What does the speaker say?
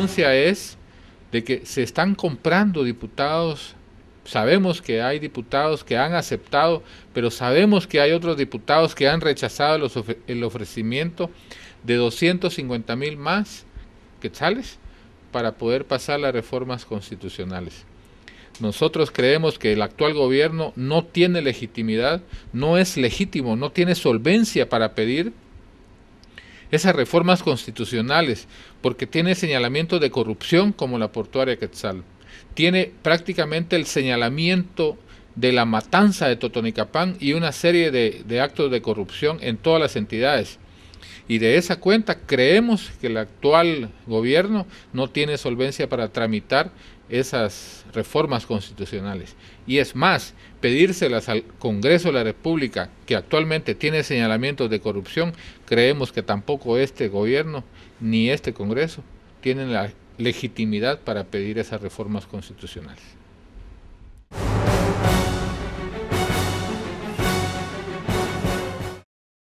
denuncia es de que se están comprando diputados. Sabemos que hay diputados que han aceptado, pero sabemos que hay otros diputados que han rechazado el ofrecimiento de 250 mil más quetzales para poder pasar las reformas constitucionales. Nosotros creemos que el actual gobierno no tiene legitimidad, no es legítimo, no tiene solvencia para pedir esas reformas constitucionales, porque tiene señalamiento de corrupción como la portuaria Quetzal. Tiene prácticamente el señalamiento de la matanza de Totonicapán y una serie de, de actos de corrupción en todas las entidades y de esa cuenta creemos que el actual gobierno no tiene solvencia para tramitar esas reformas constitucionales. Y es más, pedírselas al Congreso de la República, que actualmente tiene señalamientos de corrupción, creemos que tampoco este gobierno ni este Congreso tienen la legitimidad para pedir esas reformas constitucionales.